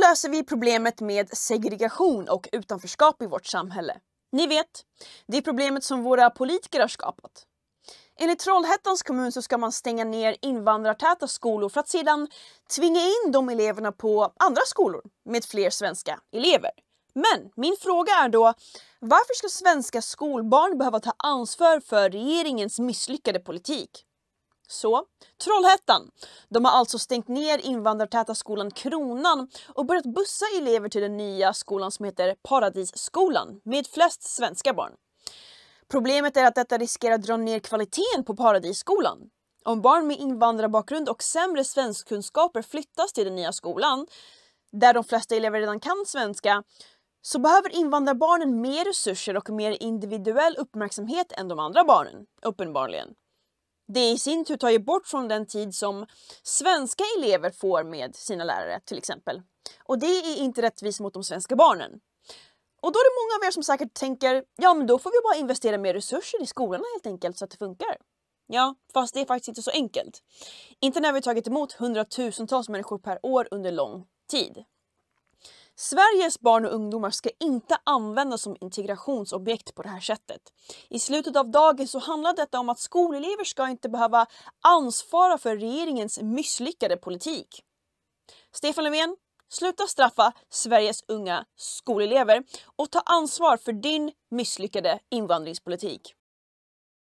löser vi problemet med segregation och utanförskap i vårt samhälle. Ni vet, det är problemet som våra politiker har skapat. Enligt Trollhättans kommun så ska man stänga ner invandrartäta skolor för att sedan tvinga in de eleverna på andra skolor med fler svenska elever. Men min fråga är då, varför ska svenska skolbarn behöva ta ansvar för regeringens misslyckade politik? Så, Trollhättan. De har alltså stängt ner invandrartäta skolan Kronan och börjat bussa elever till den nya skolan som heter Paradisskolan med flest svenska barn. Problemet är att detta riskerar att dra ner kvaliteten på Paradisskolan. Om barn med invandrarbakgrund och sämre svenskkunskaper flyttas till den nya skolan, där de flesta elever redan kan svenska, så behöver invandrarbarnen mer resurser och mer individuell uppmärksamhet än de andra barnen, uppenbarligen det i sin tur tar ju bort från den tid som svenska elever får med sina lärare till exempel. Och det är inte rättvist mot de svenska barnen. Och då är det många av er som säkert tänker, ja men då får vi bara investera mer resurser i skolorna helt enkelt så att det funkar. Ja, fast det är faktiskt inte så enkelt. Inte när vi tagit emot hundratusentals människor per år under lång tid. Sveriges barn och ungdomar ska inte användas som integrationsobjekt på det här sättet. I slutet av dagen så handlar detta om att skolelever ska inte behöva ansvara för regeringens misslyckade politik. Stefan Löfven, sluta straffa Sveriges unga skolelever och ta ansvar för din misslyckade invandringspolitik.